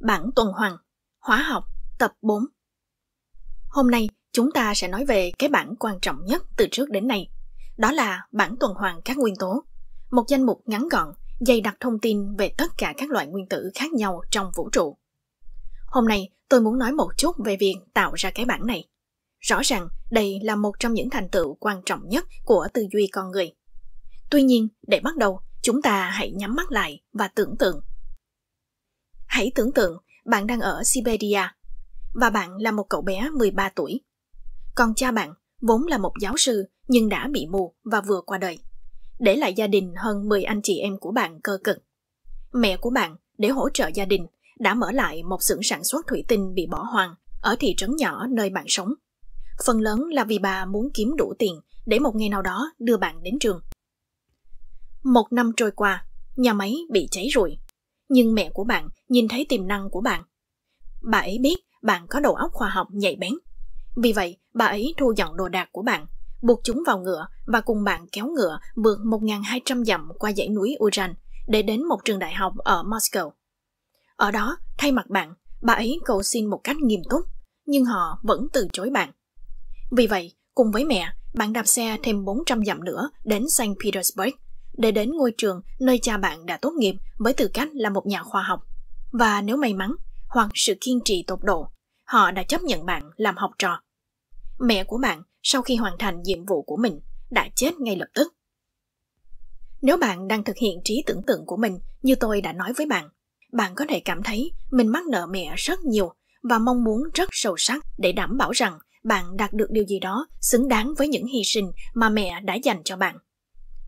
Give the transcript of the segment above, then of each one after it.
Bản tuần hoàn, hóa học, tập 4 Hôm nay chúng ta sẽ nói về cái bản quan trọng nhất từ trước đến nay, đó là bản tuần hoàn các nguyên tố, một danh mục ngắn gọn, dày đặc thông tin về tất cả các loại nguyên tử khác nhau trong vũ trụ. Hôm nay tôi muốn nói một chút về việc tạo ra cái bản này. Rõ ràng đây là một trong những thành tựu quan trọng nhất của tư duy con người. Tuy nhiên, để bắt đầu, chúng ta hãy nhắm mắt lại và tưởng tượng. Hãy tưởng tượng bạn đang ở Siberia và bạn là một cậu bé 13 tuổi. Còn cha bạn vốn là một giáo sư nhưng đã bị mù và vừa qua đời. Để lại gia đình hơn 10 anh chị em của bạn cơ cực. Mẹ của bạn để hỗ trợ gia đình đã mở lại một xưởng sản xuất thủy tinh bị bỏ hoang ở thị trấn nhỏ nơi bạn sống. Phần lớn là vì bà muốn kiếm đủ tiền để một ngày nào đó đưa bạn đến trường. Một năm trôi qua, nhà máy bị cháy rụi. Nhưng mẹ của bạn nhìn thấy tiềm năng của bạn. Bà ấy biết bạn có đầu óc khoa học nhạy bén. Vì vậy, bà ấy thu dọn đồ đạc của bạn, buộc chúng vào ngựa và cùng bạn kéo ngựa vượt 1.200 dặm qua dãy núi Uran để đến một trường đại học ở Moscow. Ở đó, thay mặt bạn, bà ấy cầu xin một cách nghiêm túc, nhưng họ vẫn từ chối bạn. Vì vậy, cùng với mẹ, bạn đạp xe thêm 400 dặm nữa đến Saint Petersburg để đến ngôi trường nơi cha bạn đã tốt nghiệp với tư cách là một nhà khoa học. Và nếu may mắn, hoặc sự kiên trì tột độ, họ đã chấp nhận bạn làm học trò. Mẹ của bạn sau khi hoàn thành nhiệm vụ của mình đã chết ngay lập tức. Nếu bạn đang thực hiện trí tưởng tượng của mình như tôi đã nói với bạn, bạn có thể cảm thấy mình mắc nợ mẹ rất nhiều và mong muốn rất sâu sắc để đảm bảo rằng bạn đạt được điều gì đó xứng đáng với những hy sinh mà mẹ đã dành cho bạn.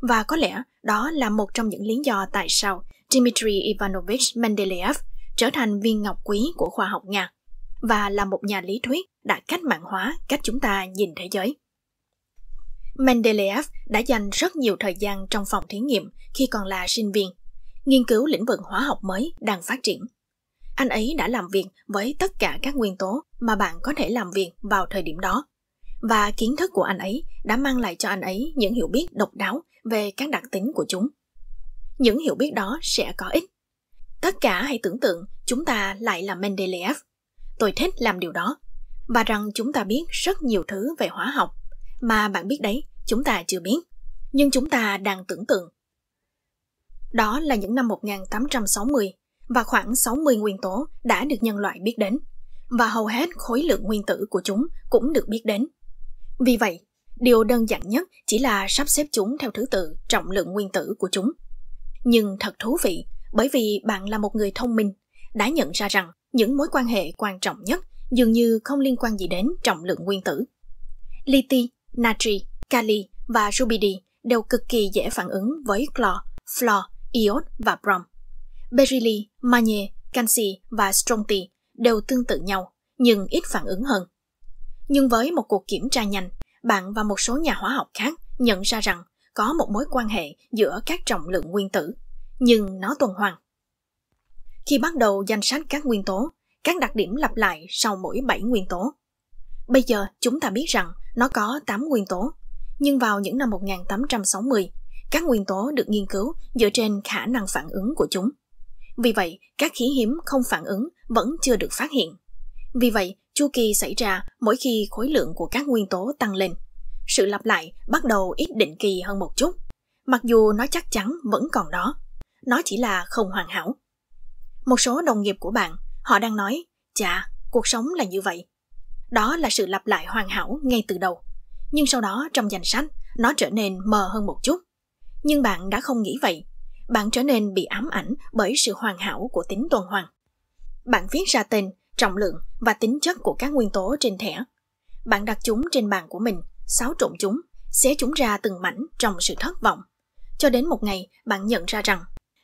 Và có lẽ đó là một trong những lý do tại sao Dmitry Ivanovich Mendeleev trở thành viên ngọc quý của khoa học Nga và là một nhà lý thuyết đã cách mạng hóa cách chúng ta nhìn thế giới. Mendeleev đã dành rất nhiều thời gian trong phòng thí nghiệm khi còn là sinh viên, nghiên cứu lĩnh vực hóa học mới đang phát triển. Anh ấy đã làm việc với tất cả các nguyên tố mà bạn có thể làm việc vào thời điểm đó. Và kiến thức của anh ấy đã mang lại cho anh ấy những hiểu biết độc đáo về các đặc tính của chúng. Những hiểu biết đó sẽ có ích. Tất cả hãy tưởng tượng chúng ta lại là Mendeleev. Tôi thích làm điều đó. Và rằng chúng ta biết rất nhiều thứ về hóa học mà bạn biết đấy, chúng ta chưa biết. Nhưng chúng ta đang tưởng tượng. Đó là những năm 1860 và khoảng 60 nguyên tố đã được nhân loại biết đến và hầu hết khối lượng nguyên tử của chúng cũng được biết đến. Vì vậy, Điều đơn giản nhất chỉ là sắp xếp chúng theo thứ tự trọng lượng nguyên tử của chúng. Nhưng thật thú vị, bởi vì bạn là một người thông minh, đã nhận ra rằng những mối quan hệ quan trọng nhất dường như không liên quan gì đến trọng lượng nguyên tử. Liti, natri, kali và rubidi đều cực kỳ dễ phản ứng với clo, fluor, iốt và brom. Berylli, magie, canxi và stronti đều tương tự nhau, nhưng ít phản ứng hơn. Nhưng với một cuộc kiểm tra nhanh, bạn và một số nhà hóa học khác nhận ra rằng có một mối quan hệ giữa các trọng lượng nguyên tử, nhưng nó tuần hoàn. Khi bắt đầu danh sách các nguyên tố, các đặc điểm lặp lại sau mỗi 7 nguyên tố. Bây giờ chúng ta biết rằng nó có 8 nguyên tố, nhưng vào những năm 1860, các nguyên tố được nghiên cứu dựa trên khả năng phản ứng của chúng. Vì vậy, các khí hiếm không phản ứng vẫn chưa được phát hiện. Vì vậy, chu kỳ xảy ra mỗi khi khối lượng của các nguyên tố tăng lên. Sự lặp lại bắt đầu ít định kỳ hơn một chút, mặc dù nó chắc chắn vẫn còn đó. Nó chỉ là không hoàn hảo. Một số đồng nghiệp của bạn, họ đang nói, chà, cuộc sống là như vậy. Đó là sự lặp lại hoàn hảo ngay từ đầu. Nhưng sau đó trong danh sách, nó trở nên mờ hơn một chút. Nhưng bạn đã không nghĩ vậy. Bạn trở nên bị ám ảnh bởi sự hoàn hảo của tính tuần hoàn. Bạn viết ra tên trọng lượng và tính chất của các nguyên tố trên thẻ. Bạn đặt chúng trên bàn của mình, xáo trộn chúng, xé chúng ra từng mảnh trong sự thất vọng. Cho đến một ngày, bạn nhận ra rằng,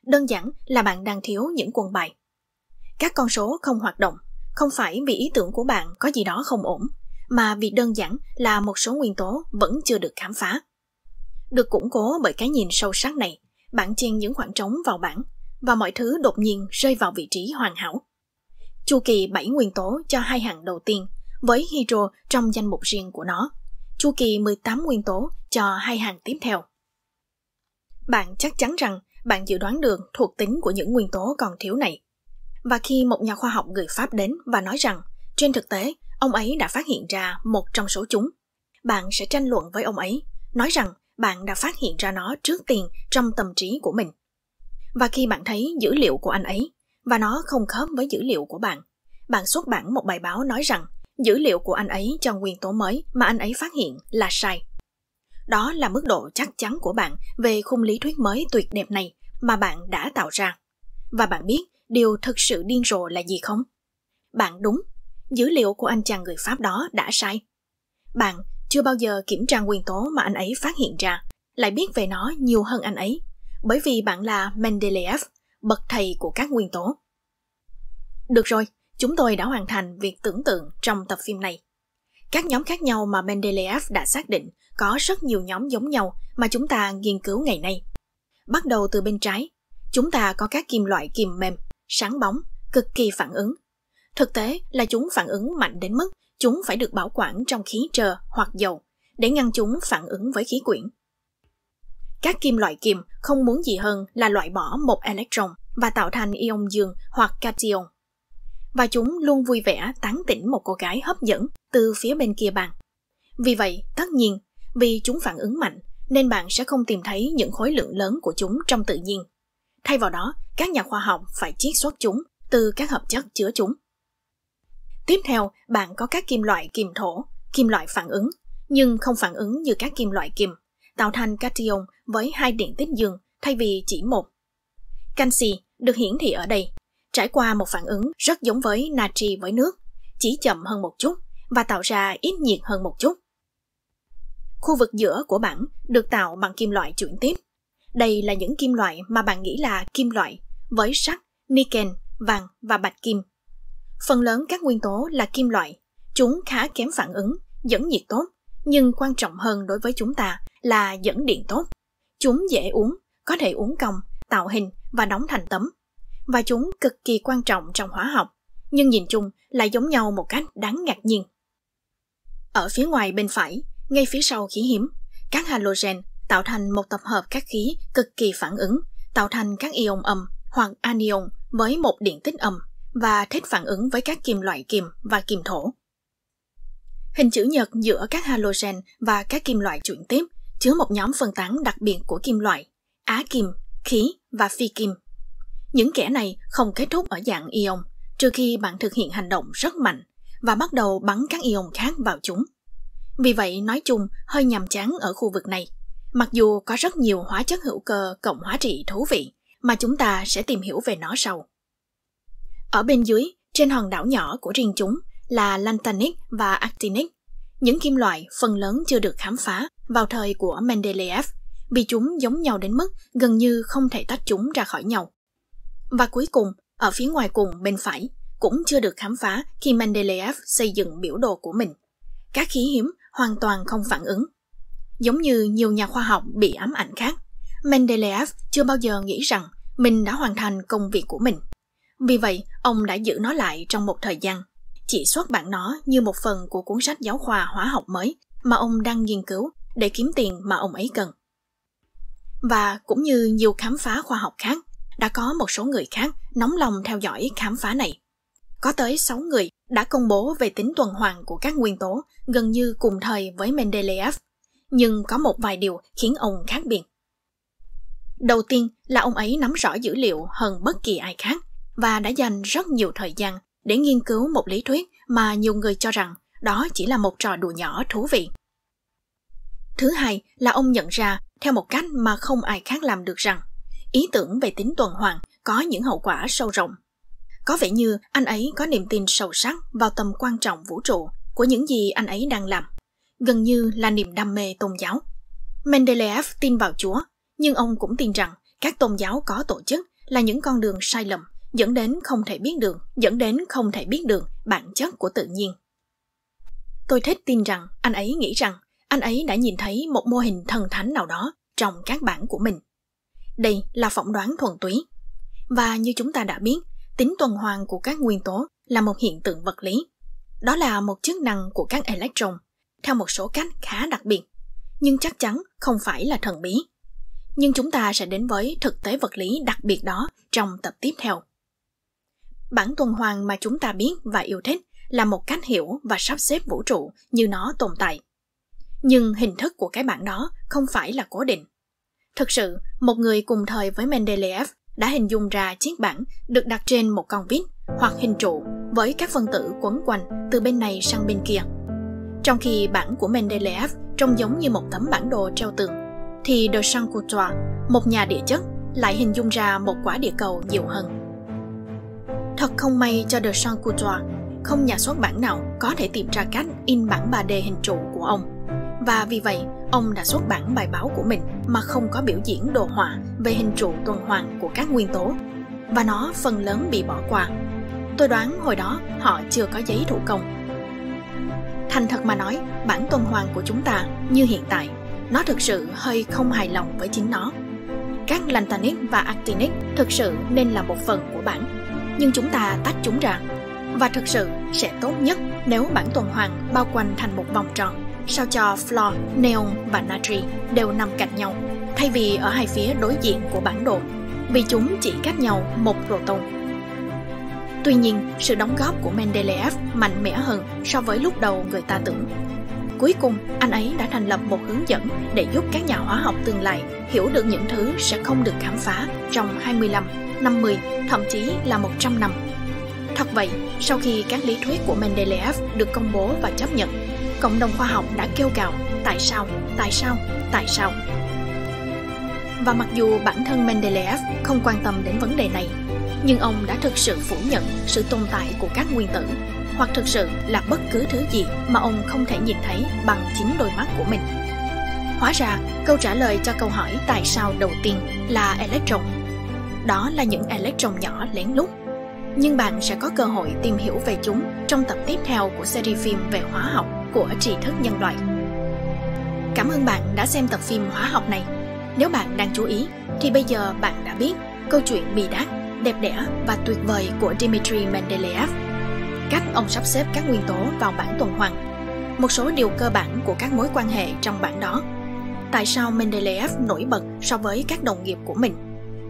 đơn giản là bạn đang thiếu những quân bài. Các con số không hoạt động, không phải vì ý tưởng của bạn có gì đó không ổn, mà vì đơn giản là một số nguyên tố vẫn chưa được khám phá. Được củng cố bởi cái nhìn sâu sắc này, bạn chen những khoảng trống vào bảng và mọi thứ đột nhiên rơi vào vị trí hoàn hảo chu kỳ 7 nguyên tố cho hai hạng đầu tiên với hydro trong danh mục riêng của nó, chu kỳ 18 nguyên tố cho hai hàng tiếp theo. Bạn chắc chắn rằng bạn dự đoán được thuộc tính của những nguyên tố còn thiếu này. Và khi một nhà khoa học người Pháp đến và nói rằng, trên thực tế, ông ấy đã phát hiện ra một trong số chúng, bạn sẽ tranh luận với ông ấy, nói rằng bạn đã phát hiện ra nó trước tiền trong tâm trí của mình. Và khi bạn thấy dữ liệu của anh ấy, và nó không khớp với dữ liệu của bạn. Bạn xuất bản một bài báo nói rằng dữ liệu của anh ấy cho nguyên tố mới mà anh ấy phát hiện là sai. Đó là mức độ chắc chắn của bạn về khung lý thuyết mới tuyệt đẹp này mà bạn đã tạo ra. Và bạn biết điều thực sự điên rồ là gì không? Bạn đúng, dữ liệu của anh chàng người Pháp đó đã sai. Bạn chưa bao giờ kiểm tra nguyên tố mà anh ấy phát hiện ra, lại biết về nó nhiều hơn anh ấy, bởi vì bạn là Mendeleev bậc thầy của các nguyên tố. Được rồi, chúng tôi đã hoàn thành việc tưởng tượng trong tập phim này. Các nhóm khác nhau mà Mendeleev đã xác định có rất nhiều nhóm giống nhau mà chúng ta nghiên cứu ngày nay. Bắt đầu từ bên trái, chúng ta có các kim loại kiềm mềm, sáng bóng, cực kỳ phản ứng. Thực tế là chúng phản ứng mạnh đến mức chúng phải được bảo quản trong khí trờ hoặc dầu để ngăn chúng phản ứng với khí quyển. Các kim loại kiềm không muốn gì hơn là loại bỏ một electron và tạo thành ion dương hoặc cation. Và chúng luôn vui vẻ tán tỉnh một cô gái hấp dẫn từ phía bên kia bàn. Vì vậy, tất nhiên, vì chúng phản ứng mạnh nên bạn sẽ không tìm thấy những khối lượng lớn của chúng trong tự nhiên. Thay vào đó, các nhà khoa học phải chiết xuất chúng từ các hợp chất chứa chúng. Tiếp theo, bạn có các kim loại kiềm thổ, kim loại phản ứng, nhưng không phản ứng như các kim loại kiềm tạo thành cation với hai điện tích dương thay vì chỉ một. Canxi được hiển thị ở đây, trải qua một phản ứng rất giống với natri với nước, chỉ chậm hơn một chút và tạo ra ít nhiệt hơn một chút. Khu vực giữa của bảng được tạo bằng kim loại chuyển tiếp. Đây là những kim loại mà bạn nghĩ là kim loại với sắt, niken, vàng và bạch kim. Phần lớn các nguyên tố là kim loại, chúng khá kém phản ứng, dẫn nhiệt tốt nhưng quan trọng hơn đối với chúng ta là dẫn điện tốt. Chúng dễ uống, có thể uống còng, tạo hình và đóng thành tấm. Và chúng cực kỳ quan trọng trong hóa học, nhưng nhìn chung lại giống nhau một cách đáng ngạc nhiên. Ở phía ngoài bên phải, ngay phía sau khí hiếm, các halogen tạo thành một tập hợp các khí cực kỳ phản ứng, tạo thành các ion âm hoặc anion với một điện tích âm và thích phản ứng với các kim loại kiềm và kiềm thổ. Hình chữ nhật giữa các halogen và các kim loại chuyển tiếp chứa một nhóm phân tán đặc biệt của kim loại, á kim, khí và phi kim. Những kẻ này không kết thúc ở dạng ion, trừ khi bạn thực hiện hành động rất mạnh và bắt đầu bắn các ion khác vào chúng. Vì vậy, nói chung, hơi nhàm chán ở khu vực này. Mặc dù có rất nhiều hóa chất hữu cơ cộng hóa trị thú vị mà chúng ta sẽ tìm hiểu về nó sau. Ở bên dưới, trên hòn đảo nhỏ của riêng chúng, là lanthanic và actinic, những kim loại phần lớn chưa được khám phá vào thời của Mendeleev vì chúng giống nhau đến mức gần như không thể tách chúng ra khỏi nhau. Và cuối cùng, ở phía ngoài cùng bên phải, cũng chưa được khám phá khi Mendeleev xây dựng biểu đồ của mình. Các khí hiếm hoàn toàn không phản ứng. Giống như nhiều nhà khoa học bị ám ảnh khác, Mendeleev chưa bao giờ nghĩ rằng mình đã hoàn thành công việc của mình. Vì vậy, ông đã giữ nó lại trong một thời gian chỉ xuất bản nó như một phần của cuốn sách giáo khoa hóa học mới mà ông đang nghiên cứu để kiếm tiền mà ông ấy cần. Và cũng như nhiều khám phá khoa học khác, đã có một số người khác nóng lòng theo dõi khám phá này. Có tới 6 người đã công bố về tính tuần hoàn của các nguyên tố gần như cùng thời với Mendeleev, nhưng có một vài điều khiến ông khác biệt. Đầu tiên là ông ấy nắm rõ dữ liệu hơn bất kỳ ai khác và đã dành rất nhiều thời gian để nghiên cứu một lý thuyết mà nhiều người cho rằng đó chỉ là một trò đùa nhỏ thú vị. Thứ hai là ông nhận ra theo một cách mà không ai khác làm được rằng ý tưởng về tính tuần hoàn có những hậu quả sâu rộng. Có vẻ như anh ấy có niềm tin sâu sắc vào tầm quan trọng vũ trụ của những gì anh ấy đang làm, gần như là niềm đam mê tôn giáo. Mendeleev tin vào Chúa, nhưng ông cũng tin rằng các tôn giáo có tổ chức là những con đường sai lầm dẫn đến không thể biết được, dẫn đến không thể biết được bản chất của tự nhiên. Tôi thích tin rằng anh ấy nghĩ rằng anh ấy đã nhìn thấy một mô hình thần thánh nào đó trong các bản của mình. Đây là phỏng đoán thuần túy. Và như chúng ta đã biết, tính tuần hoàn của các nguyên tố là một hiện tượng vật lý. Đó là một chức năng của các electron, theo một số cách khá đặc biệt, nhưng chắc chắn không phải là thần bí. Nhưng chúng ta sẽ đến với thực tế vật lý đặc biệt đó trong tập tiếp theo bản tuần hoàn mà chúng ta biết và yêu thích là một cách hiểu và sắp xếp vũ trụ như nó tồn tại nhưng hình thức của cái bản đó không phải là cố định thực sự một người cùng thời với mendeleev đã hình dung ra chiếc bản được đặt trên một con vít hoặc hình trụ với các phân tử quấn quanh từ bên này sang bên kia trong khi bản của mendeleev trông giống như một tấm bản đồ treo tường thì de saint một nhà địa chất lại hình dung ra một quả địa cầu nhiều hơn Thật không may cho The Sun Couture, không nhà xuất bản nào có thể tìm ra cách in bản 3D hình trụ của ông. Và vì vậy, ông đã xuất bản bài báo của mình mà không có biểu diễn đồ họa về hình trụ tuần hoàn của các nguyên tố. Và nó phần lớn bị bỏ qua. Tôi đoán hồi đó họ chưa có giấy thủ công. Thành thật mà nói, bản tuần hoàn của chúng ta như hiện tại, nó thực sự hơi không hài lòng với chính nó. Các lantanic và actinic thực sự nên là một phần của bản nhưng chúng ta tách chúng ra. Và thực sự sẽ tốt nhất nếu bản tuần hoàn bao quanh thành một vòng tròn, sao cho fluor, neon và natri đều nằm cạnh nhau, thay vì ở hai phía đối diện của bản đồ, vì chúng chỉ cách nhau một proton. Tuy nhiên, sự đóng góp của Mendeleev mạnh mẽ hơn so với lúc đầu người ta tưởng Cuối cùng, anh ấy đã thành lập một hướng dẫn để giúp các nhà hóa học tương lai hiểu được những thứ sẽ không được khám phá trong 25, 50, thậm chí là 100 năm. Thật vậy, sau khi các lý thuyết của Mendeleev được công bố và chấp nhận, cộng đồng khoa học đã kêu gào tại sao, tại sao, tại sao. Và mặc dù bản thân Mendeleev không quan tâm đến vấn đề này, nhưng ông đã thực sự phủ nhận sự tồn tại của các nguyên tử hoặc thực sự là bất cứ thứ gì mà ông không thể nhìn thấy bằng chính đôi mắt của mình. Hóa ra, câu trả lời cho câu hỏi tại sao đầu tiên là electron. Đó là những electron nhỏ lén lút. Nhưng bạn sẽ có cơ hội tìm hiểu về chúng trong tập tiếp theo của series phim về hóa học của tri thức nhân loại. Cảm ơn bạn đã xem tập phim hóa học này. Nếu bạn đang chú ý, thì bây giờ bạn đã biết câu chuyện bi đát đẹp đẽ và tuyệt vời của Dmitry Mendeleev, cách ông sắp xếp các nguyên tố vào bảng tuần hoàn, một số điều cơ bản của các mối quan hệ trong bảng đó, tại sao Mendeleev nổi bật so với các đồng nghiệp của mình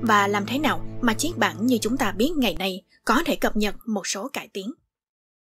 và làm thế nào mà chiếc bảng như chúng ta biết ngày nay có thể cập nhật một số cải tiến.